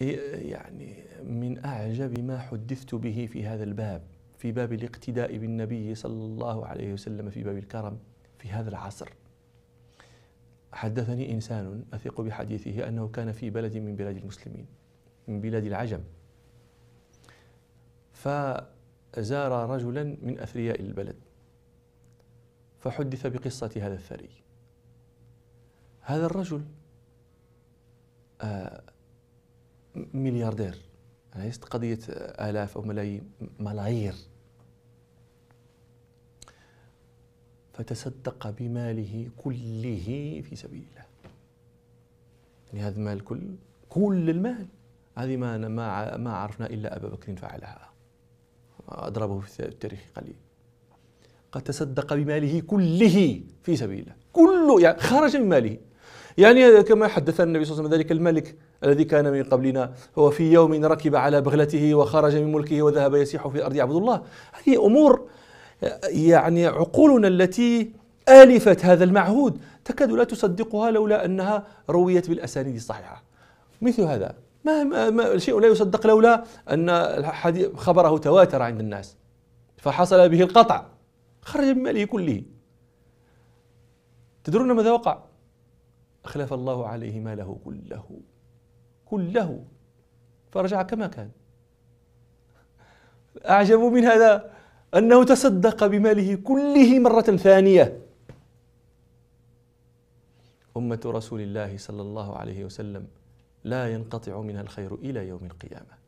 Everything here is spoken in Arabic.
يعني من أعجب ما حدثت به في هذا الباب في باب الاقتداء بالنبي صلى الله عليه وسلم في باب الكرم في هذا العصر حدثني إنسان أثق بحديثه أنه كان في بلد من بلاد المسلمين من بلاد العجم فزار رجلا من أثرياء البلد فحدث بقصة هذا الثري هذا الرجل آه، ملياردير يعني ليست قضية آه، آلاف أو ملايين ملايير فتصدق بماله كله في سبيل الله يعني هذا المال كل كل المال هذه ما ما ما عرفنا الا ابا بكر فعلها اضربه في التاريخ قليل قد تصدق بماله كله في سبيل الله كله يعني خرج من ماله يعني كما حدث النبي صلى الله عليه وسلم ذلك الملك الذي كان من قبلنا هو في يوم ركب على بغلته وخرج من ملكه وذهب يسيح في الأرض يعبد الله هذه أمور يعني عقولنا التي آلفت هذا المعهود تكاد لا تصدقها لولا أنها رويت بالأسانيد الصحيحة مثل هذا ما, ما, ما شيء لا يصدق لولا أن خبره تواتر عند الناس فحصل به القطع خرج من ماله كله تدرون ماذا وقع أخلف الله عليه ماله كله كله فرجع كما كان أعجب من هذا أنه تصدق بماله كله مرة ثانية أمة رسول الله صلى الله عليه وسلم لا ينقطع منها الخير إلى يوم القيامة